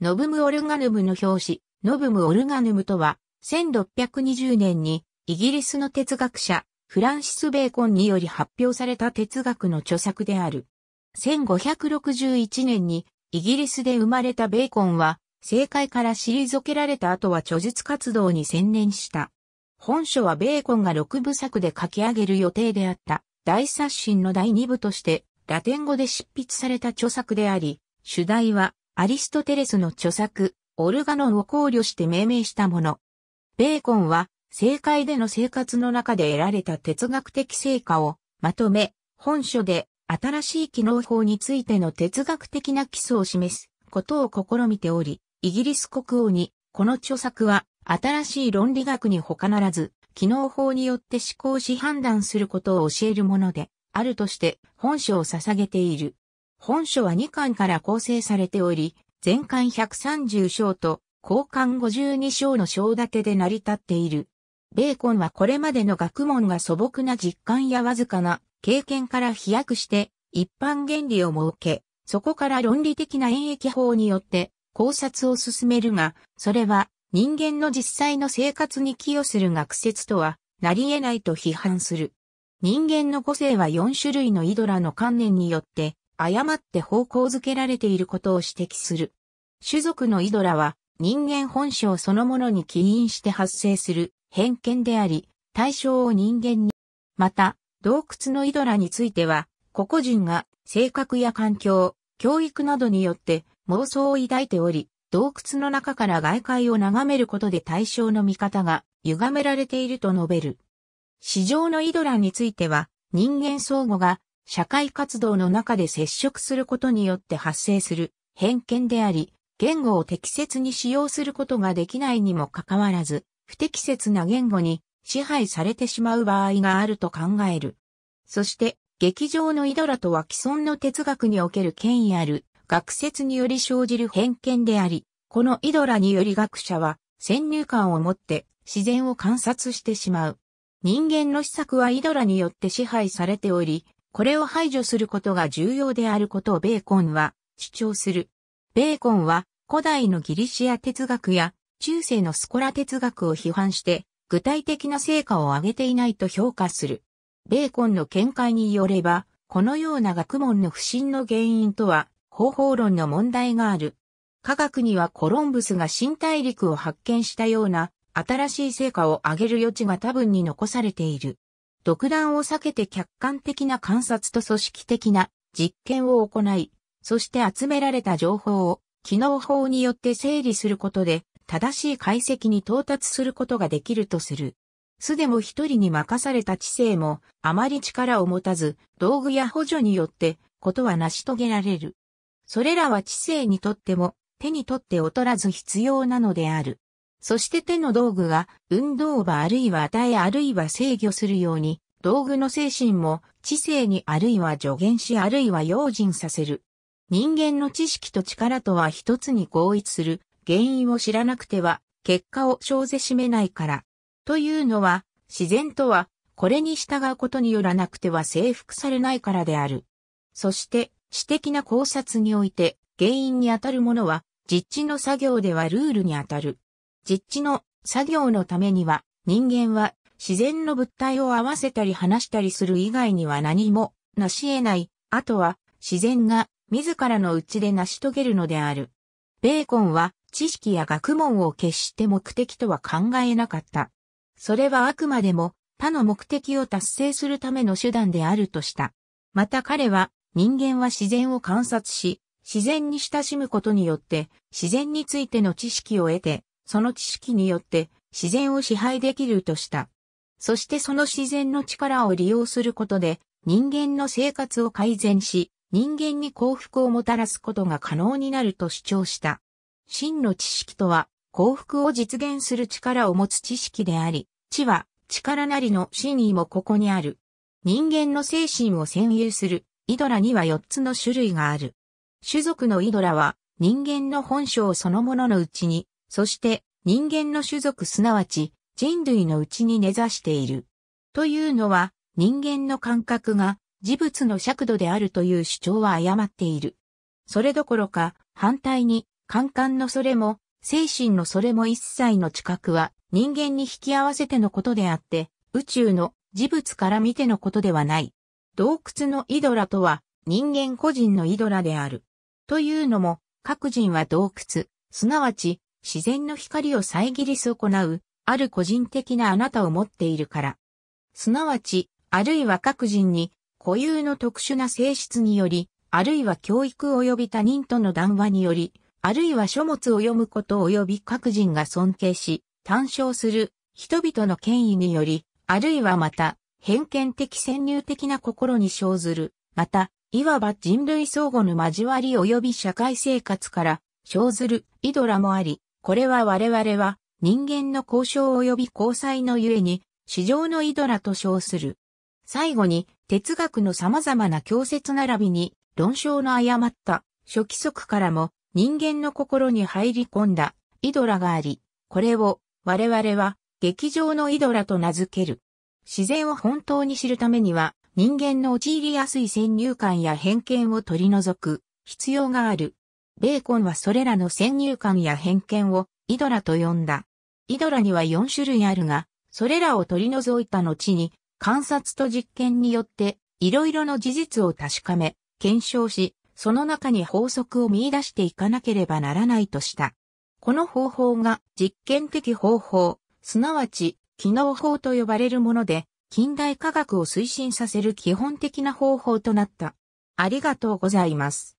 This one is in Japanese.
ノブム・オルガヌムの表紙、ノブム・オルガヌムとは、1620年に、イギリスの哲学者、フランシス・ベーコンにより発表された哲学の著作である。1561年に、イギリスで生まれたベーコンは、政界から退けられた後は著述活動に専念した。本書はベーコンが6部作で書き上げる予定であった、大刷新の第2部として、ラテン語で執筆された著作であり、主題は、アリストテレスの著作、オルガノンを考慮して命名したもの。ベーコンは、政界での生活の中で得られた哲学的成果をまとめ、本書で新しい機能法についての哲学的な基礎を示すことを試みており、イギリス国王にこの著作は新しい論理学に他ならず、機能法によって思考し判断することを教えるものであるとして本書を捧げている。本書は2巻から構成されており、全巻130章と、交換52章の章立てで成り立っている。ベーコンはこれまでの学問が素朴な実感やわずかな経験から飛躍して一般原理を設け、そこから論理的な演疫法によって考察を進めるが、それは人間の実際の生活に寄与する学説とはなり得ないと批判する。人間の個性は4種類のイドラの観念によって誤って方向づけられていることを指摘する。種族のイドラは人間本性そのものに起因して発生する偏見であり、対象を人間に。また、洞窟のイドラについては、個々人が性格や環境、教育などによって妄想を抱いており、洞窟の中から外界を眺めることで対象の見方が歪められていると述べる。市場のイドラについては、人間相互が社会活動の中で接触することによって発生する偏見であり、言語を適切に使用することができないにもかかわらず、不適切な言語に支配されてしまう場合があると考える。そして、劇場のイドラとは既存の哲学における権威ある学説により生じる偏見であり、このイドラにより学者は先入観を持って自然を観察してしまう。人間の施策はイドラによって支配されており、これを排除することが重要であることをベーコンは主張する。ベーコンは古代のギリシア哲学や中世のスコラ哲学を批判して具体的な成果を上げていないと評価する。ベーコンの見解によれば、このような学問の不信の原因とは方法論の問題がある。科学にはコロンブスが新大陸を発見したような新しい成果を上げる余地が多分に残されている。独断を避けて客観的な観察と組織的な実験を行い、そして集められた情報を機能法によって整理することで正しい解析に到達することができるとする。すでも一人に任された知性もあまり力を持たず道具や補助によってことは成し遂げられる。それらは知性にとっても手にとって劣らず必要なのである。そして手の道具が運動場あるいは与えあるいは制御するように、道具の精神も知性にあるいは助言しあるいは用心させる。人間の知識と力とは一つに合一する原因を知らなくては結果を生ぜしめないから。というのは自然とはこれに従うことによらなくては征服されないからである。そして私的な考察において原因にあたるものは実地の作業ではルールにあたる。実地の作業のためには、人間は自然の物体を合わせたり離したりする以外には何も成し得ない、あとは自然が自らのうちで成し遂げるのである。ベーコンは知識や学問を決して目的とは考えなかった。それはあくまでも他の目的を達成するための手段であるとした。また彼は人間は自然を観察し、自然に親しむことによって自然についての知識を得てその知識によって自然を支配できるとした。そしてその自然の力を利用することで人間の生活を改善し、人間に幸福をもたらすことが可能になると主張した。真の知識とは幸福を実現する力を持つ知識であり、知は力なりの真意もここにある。人間の精神を占有するイドラには4つの種類がある。種族のイドラは人間の本性そのもののうちにそして人間の種族すなわち人類のうちに根ざしている。というのは人間の感覚が事物の尺度であるという主張は誤っている。それどころか反対に感官のそれも精神のそれも一切の知覚は人間に引き合わせてのことであって宇宙の事物から見てのことではない。洞窟のイドラとは人間個人のイドラである。というのも各人は洞窟、すなわち自然の光を遮り損なう、ある個人的なあなたを持っているから。すなわち、あるいは各人に、固有の特殊な性質により、あるいは教育及び他人との談話により、あるいは書物を読むこと及び各人が尊敬し、単勝する人々の権威により、あるいはまた、偏見的潜入的な心に生ずる、また、いわば人類相互の交わり及び社会生活から生ずるイドラもあり、これは我々は人間の交渉及び交際のゆえに、市場のイドラと称する。最後に、哲学の様々な教説並びに、論証の誤った初規則からも人間の心に入り込んだイドラがあり、これを我々は劇場のイドラと名付ける。自然を本当に知るためには人間の陥りやすい先入観や偏見を取り除く必要がある。ベーコンはそれらの先入観や偏見をイドラと呼んだ。イドラには4種類あるが、それらを取り除いた後に、観察と実験によって、いろいろの事実を確かめ、検証し、その中に法則を見出していかなければならないとした。この方法が実験的方法、すなわち機能法と呼ばれるもので、近代科学を推進させる基本的な方法となった。ありがとうございます。